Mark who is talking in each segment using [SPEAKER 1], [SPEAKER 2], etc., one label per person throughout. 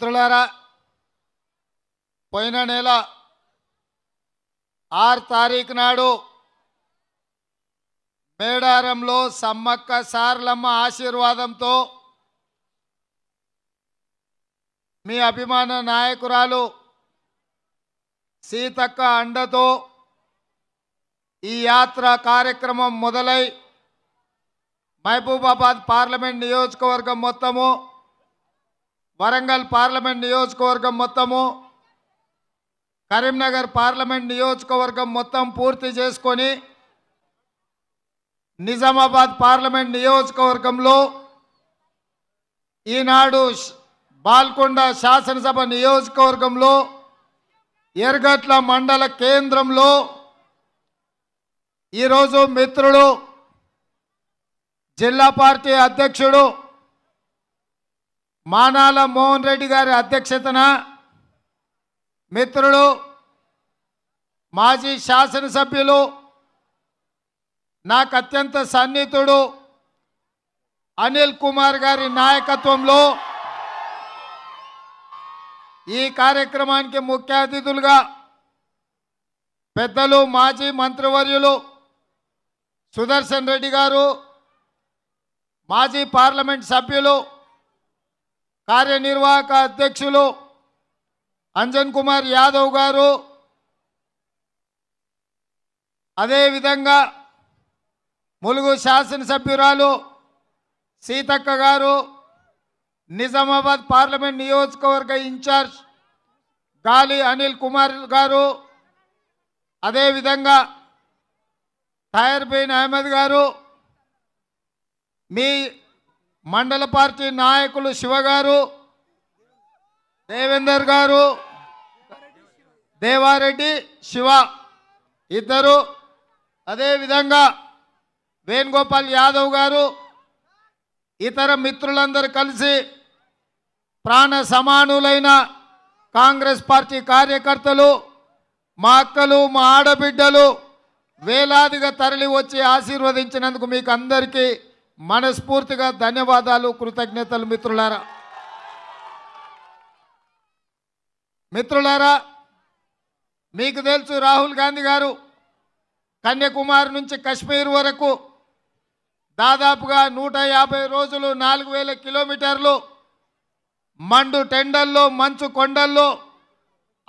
[SPEAKER 1] మిత్రులారా పోయిన నెల ఆరు తారీఖు నాడు మేడారంలో సమ్మక్క సార్లమ్మ ఆశీర్వాదంతో మీ అభిమాన నాయకురాలు సీతక్క అండతో ఈ యాత్ర కార్యక్రమం మొదలై మహబూబాబాద్ పార్లమెంట్ నియోజకవర్గం మొత్తము వరంగల్ పార్లమెంట్ నియోజకవర్గం మొత్తము కరీంనగర్ పార్లమెంట్ నియోజకవర్గం మొత్తం పూర్తి చేసుకొని నిజామాబాద్ పార్లమెంట్ నియోజకవర్గంలో ఈనాడు బాల్కొండ శాసనసభ నియోజకవర్గంలో ఎర్గట్ల మండల కేంద్రంలో ఈరోజు మిత్రుడు జిల్లా పార్టీ అధ్యక్షుడు మానాల మోహన్ రెడ్డి గారి అధ్యక్షతన మిత్రులు మాజీ శాసనసభ్యులు నాకు అత్యంత సన్నిహితుడు అనిల్ కుమార్ గారి నాయకత్వంలో ఈ కార్యక్రమానికి ముఖ్య అతిథులుగా పెద్దలు మాజీ మంత్రివర్యులు సుదర్శన్ రెడ్డి గారు మాజీ పార్లమెంట్ సభ్యులు కార్యనిర్వాహక అధ్యక్షులు అంజన్ కుమార్ యాదవ్ గారు అదేవిధంగా ములుగు శాసనసభ్యురాలు సీతక్క గారు నిజామాబాద్ పార్లమెంట్ నియోజకవర్గ ఇన్ఛార్జ్ గాలి అనిల్ కుమార్ గారు అదేవిధంగా టైర్ అహ్మద్ గారు మీ మండల పార్టీ నాయకులు శివగారు దేవేందర్ గారు దేవారెడ్డి శివ ఇద్దరు అదేవిధంగా వేణుగోపాల్ యాదవ్ గారు ఇతర మిత్రులందరూ కలిసి ప్రాణ సమానులైన కాంగ్రెస్ పార్టీ కార్యకర్తలు మా అక్కలు మా ఆడబిడ్డలు వేలాదిగా తరలి వచ్చి ఆశీర్వదించినందుకు మీకు అందరికీ మనస్ఫూర్తిగా ధన్యవాదాలు కృతజ్ఞతలు మిత్రులారా మిత్రులారా మీకు తెలుసు రాహుల్ గాంధీ గారు కన్యాకుమారి నుంచి కశ్మీర్ వరకు దాదాపుగా నూట యాభై రోజులు నాలుగు వేల కిలోమీటర్లు మండు టెండల్లో మంచు కొండల్లో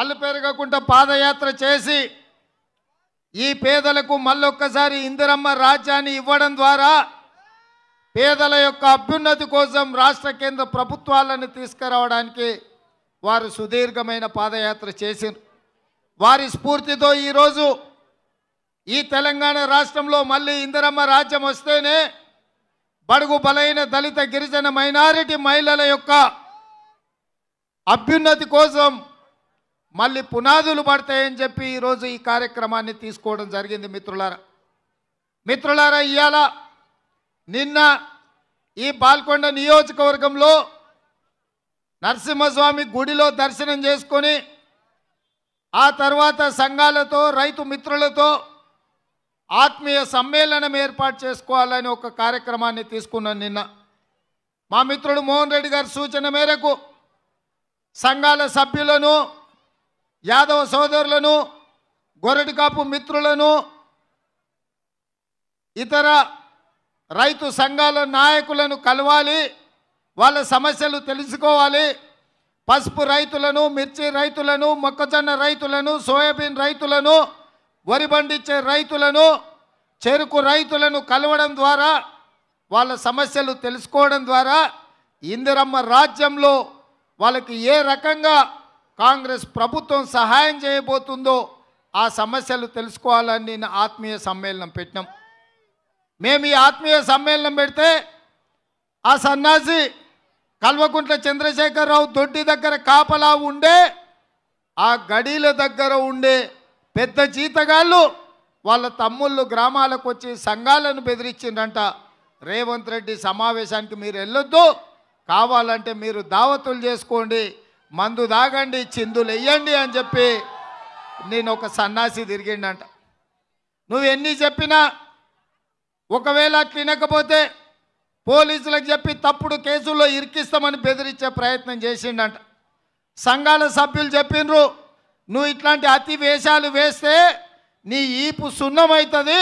[SPEAKER 1] అల్లుపెరగకుండా పాదయాత్ర చేసి ఈ పేదలకు మళ్ళొక్కసారి ఇందిరమ్మ రాజ్యాన్ని ఇవ్వడం ద్వారా పేదల యొక్క అభ్యున్నతి కోసం రాష్ట్ర కేంద్ర ప్రభుత్వాలను తీసుకురావడానికి వారు సుదీర్ఘమైన పాదయాత్ర చేశారు వారి స్ఫూర్తితో ఈరోజు ఈ తెలంగాణ రాష్ట్రంలో మళ్ళీ ఇందిరమ్మ రాజ్యం వస్తేనే బడుగు బలైన దళిత గిరిజన మైనారిటీ మహిళల యొక్క అభ్యున్నతి కోసం మళ్ళీ పునాదులు పడతాయని చెప్పి ఈరోజు ఈ కార్యక్రమాన్ని తీసుకోవడం జరిగింది మిత్రులారా మిత్రులారా ఇవాళ నిన్న ఈ పాల్కొండ నియోజకవర్గంలో నరసింహస్వామి గుడిలో దర్శనం చేసుకొని ఆ తర్వాత సంఘాలతో రైతు మిత్రులతో ఆత్మీయ సమ్మేళనం ఏర్పాటు చేసుకోవాలని ఒక కార్యక్రమాన్ని తీసుకున్నాను నిన్న మా మిత్రుడు మోహన్ రెడ్డి గారి సూచన మేరకు సంఘాల సభ్యులను యాదవ సోదరులను గొరటికాపు మిత్రులను ఇతర రైతు సంఘాల నాయకులను కలవాలి వాళ్ళ సమస్యలు తెలుసుకోవాలి పసుపు రైతులను మిర్చి రైతులను మొక్కజొన్న రైతులను సోయాబీన్ రైతులను వరి పండించే రైతులను చెరుకు రైతులను కలవడం ద్వారా వాళ్ళ సమస్యలు తెలుసుకోవడం ద్వారా ఇందిరమ్మ రాజ్యంలో వాళ్ళకి ఏ రకంగా కాంగ్రెస్ ప్రభుత్వం సహాయం చేయబోతుందో ఆ సమస్యలు తెలుసుకోవాలని నేను ఆత్మీయ సమ్మేళనం పెట్టినాం మేము ఈ ఆత్మీయ సమ్మేళనం పెడితే ఆ సన్నాసి కల్వకుంట్ల చంద్రశేఖరరావు దొడ్డి దగ్గర కాపలా ఉండే ఆ గడీల దగ్గర ఉండే పెద్ద జీతగాళ్ళు వాళ్ళ తమ్ముళ్ళు గ్రామాలకు వచ్చి సంఘాలను బెదిరించిందంట రేవంత్ రెడ్డి సమావేశానికి మీరు వెళ్ళొద్దు కావాలంటే మీరు దావతులు చేసుకోండి మందు దాగండి చిందులు వెయ్యండి అని చెప్పి నేను ఒక సన్నాసి తిరిగిండంట నువ్వు ఎన్ని చెప్పినా ఒకవేళ తినకపోతే పోలీసులకు చెప్పి తప్పుడు కేసుల్లో ఇరికిస్తామని బెదిరించే ప్రయత్నం చేసిండంట సంఘాల సభ్యులు చెప్పినరు నువ్వు ఇట్లాంటి అతి వేషాలు వేస్తే నీ ఈపు సున్నమవుతుంది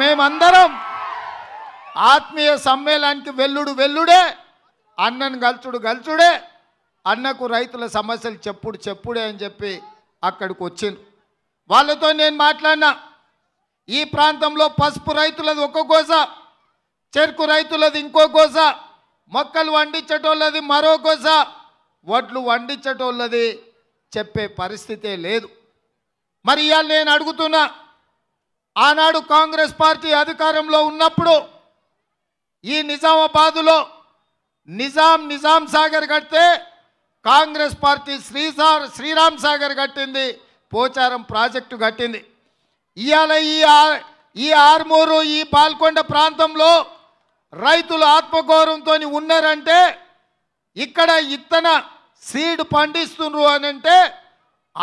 [SPEAKER 1] మేమందరం ఆత్మీయ సమ్మేళనానికి వెల్లుడు వెల్లుడే అన్నను గల్చుడు గల్చుడే అన్నకు రైతుల సమస్యలు చెప్పుడు చెప్పుడే అని చెప్పి అక్కడికి వచ్చిండ్రు వాళ్ళతో నేను మాట్లాడినా ఈ ప్రాంతంలో పసుపు రైతులది ఒక గోస చెరుకు రైతులది ఇంకో గోస మొక్కలు వండించటోళ్ళది మరో గోస వడ్లు వండించటోళ్ళది చెప్పే పరిస్థితే లేదు మరి ఇవాళ నేను అడుగుతున్నా ఆనాడు కాంగ్రెస్ పార్టీ అధికారంలో ఉన్నప్పుడు ఈ నిజామాబాదులో నిజాం నిజాం సాగర్ కడితే కాంగ్రెస్ పార్టీ శ్రీసా శ్రీరామ్ సాగర్ కట్టింది పోచారం ప్రాజెక్టు కట్టింది ఇవాళ ఈ ఈ ఆర్మూరు ఈ పాల్కొండ ప్రాంతంలో రైతులు ఆత్మగౌరవంతో ఉన్నారంటే ఇక్కడ ఇత్తన సీడ్ పండిస్తుండ్రు అని అంటే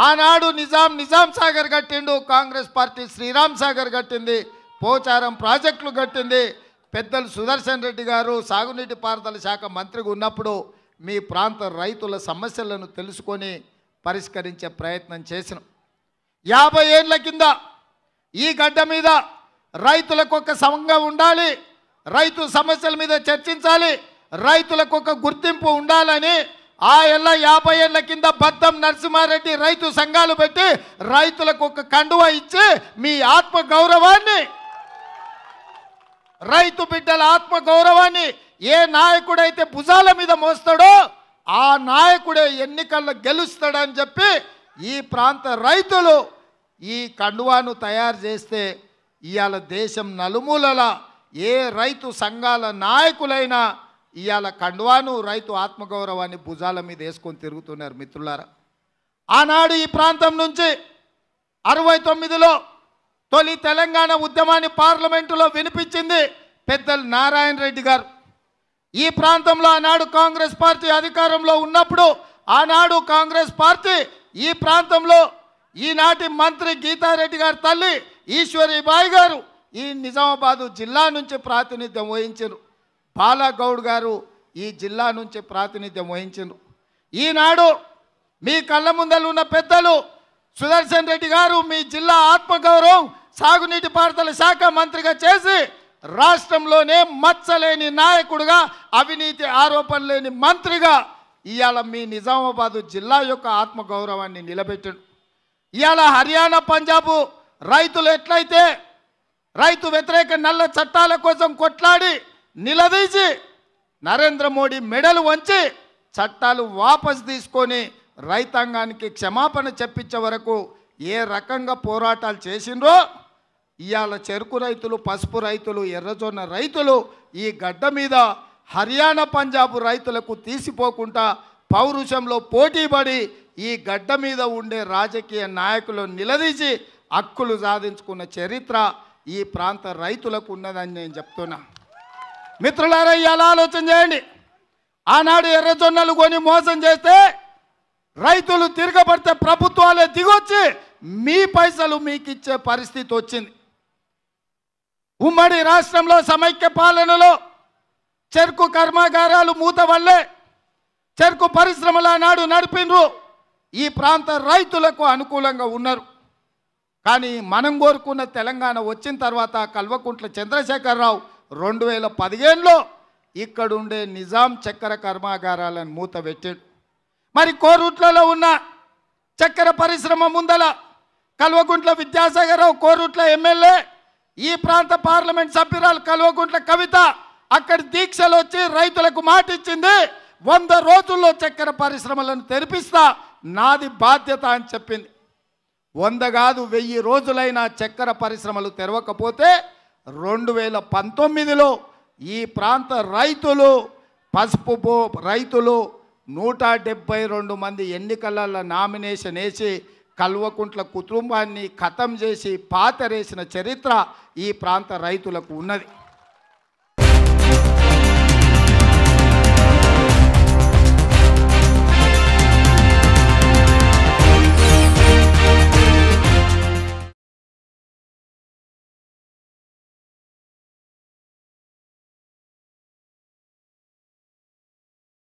[SPEAKER 1] ఆనాడు నిజాం నిజాం సాగర్ కట్టిండు కాంగ్రెస్ పార్టీ శ్రీరామ్ సాగర్ కట్టింది పోచారం ప్రాజెక్టులు కట్టింది పెద్దలు సుదర్శన్ రెడ్డి గారు సాగునీటి పారుదల శాఖ మంత్రిగా ఉన్నప్పుడు మీ ప్రాంత రైతుల సమస్యలను తెలుసుకొని పరిష్కరించే ప్రయత్నం చేసిన యాభై ఏళ్ళ కింద ఈ గడ్డ మీద రైతులకు ఒక సమంగా ఉండాలి రైతు సమస్యల మీద చర్చించాలి రైతులకు ఒక గుర్తింపు ఉండాలని ఆ ఎల్ల యాభై ఏళ్ళ కింద బద్దం నరసింహారెడ్డి రైతు సంఘాలు పెట్టి రైతులకు ఒక కండువ ఇచ్చి మీ ఆత్మ గౌరవాన్ని రైతు బిడ్డల ఆత్మ గౌరవాన్ని ఏ నాయకుడైతే భుజాల మీద మోస్తాడో ఆ నాయకుడే ఎన్నికల్లో గెలుస్తాడని చెప్పి ఈ ప్రాంత రైతులు ఈ కండువాను తయారు చేస్తే ఇవాళ దేశం నలుమూలల ఏ రైతు సంఘాల నాయకులైనా ఇవాళ కండువాను రైతు ఆత్మగౌరవాన్ని భుజాల మీద వేసుకొని తిరుగుతున్నారు మిత్రులారా ఆనాడు ఈ ప్రాంతం నుంచి అరవై తొమ్మిదిలో తొలి తెలంగాణ ఉద్యమాన్ని పార్లమెంటులో వినిపించింది పెద్దలు నారాయణ రెడ్డి గారు ఈ ప్రాంతంలో ఆనాడు కాంగ్రెస్ పార్టీ అధికారంలో ఉన్నప్పుడు ఆనాడు కాంగ్రెస్ పార్టీ ఈ ప్రాంతంలో ఈనాటి మంత్రి గీతారెడ్డి గారి తల్లి ఈశ్వరీబాయి గారు ఈ నిజామాబాదు జిల్లా నుంచి ప్రాతినిధ్యం వహించారు పాలగౌడ్ గారు ఈ జిల్లా నుంచి ప్రాతినిధ్యం వహించారు ఈనాడు మీ కళ్ళ ముందలు ఉన్న పెద్దలు సుదర్శన్ రెడ్డి గారు మీ జిల్లా ఆత్మగౌరవం సాగునీటి పారుదల శాఖ మంత్రిగా చేసి రాష్ట్రంలోనే మచ్చలేని నాయకుడుగా అవినీతి ఆరోపణ లేని మంత్రిగా ఇవాళ మీ నిజామాబాదు జిల్లా యొక్క ఆత్మగౌరవాన్ని నిలబెట్టాడు ఇవాళ హర్యానా పంజాబ్ రైతులు ఎట్లయితే రైతు వ్యతిరేక నల్ల చట్టాల కోసం కొట్లాడి నిలదీసి నరేంద్ర మోడీ మెడలు వంచి చట్టాలు వాపస్ తీసుకొని రైతాంగానికి క్షమాపణ చెప్పించే వరకు ఏ రకంగా పోరాటాలు చేసిండ్రో ఇవాళ చెరుకు రైతులు పసుపు రైతులు ఎర్రజొన్న రైతులు ఈ గడ్డ మీద హర్యానా పంజాబ్ రైతులకు తీసిపోకుండా పౌరుషంలో పోటీపడి ఈ గడ్డ మీద ఉండే రాజకీయ నాయకులు నిలదీసి హక్కులు సాధించుకున్న చరిత్ర ఈ ప్రాంత రైతులకు ఉన్నదని నేను చెప్తున్నా మిత్రులారా ఎలా ఆలోచన చేయండి ఆనాడు ఎర్రజొన్నలు కొని మోసం చేస్తే రైతులు తిరగబడితే ప్రభుత్వాలే దిగొచ్చి మీ పైసలు మీకు ఇచ్చే పరిస్థితి వచ్చింది ఉమ్మడి రాష్ట్రంలో సమైక్య పాలనలో చెరుకు కర్మాగారాలు మూత వల్లే చెరుకు పరిశ్రమలు ఆనాడు నడిపిండ్రు ఈ ప్రాంత రైతులకు అనుకూలంగా ఉన్నారు కానీ మనం కోరుకున్న తెలంగాణ వచ్చిన తర్వాత కల్వకుంట్ల చంద్రశేఖరరావు రెండు వేల పదిహేనులో ఇక్కడుండే నిజాం చక్కెర కర్మాగారాలను మూతపెట్టాడు మరి కోరుట్లలో ఉన్న చక్కెర పరిశ్రమ ముందల కల్వకుంట్ల విద్యాసాగరరావు కోరుట్ల ఎమ్మెల్యే ఈ ప్రాంత పార్లమెంట్ సభ్యురాలు కల్వకుంట్ల కవిత అక్కడ దీక్షలు వచ్చి రైతులకు మాటిచ్చింది వంద రోజుల్లో చక్కెర పరిశ్రమలను తెరిపిస్తా నాది బాధ్యత అని చెప్పింది వంద కాదు వెయ్యి రోజులైనా చక్కెర పరిశ్రమలు తెరవకపోతే రెండు వేల పంతొమ్మిదిలో ఈ ప్రాంత రైతులు పసుపు రైతులు నూట డెబ్బై రెండు మంది ఎన్నికలలో నామినేషన్ వేసి కల్వకుంట్ల కుటుంబాన్ని ఖతం చేసి పాతరేసిన చరిత్ర ఈ ప్రాంత రైతులకు ఉన్నది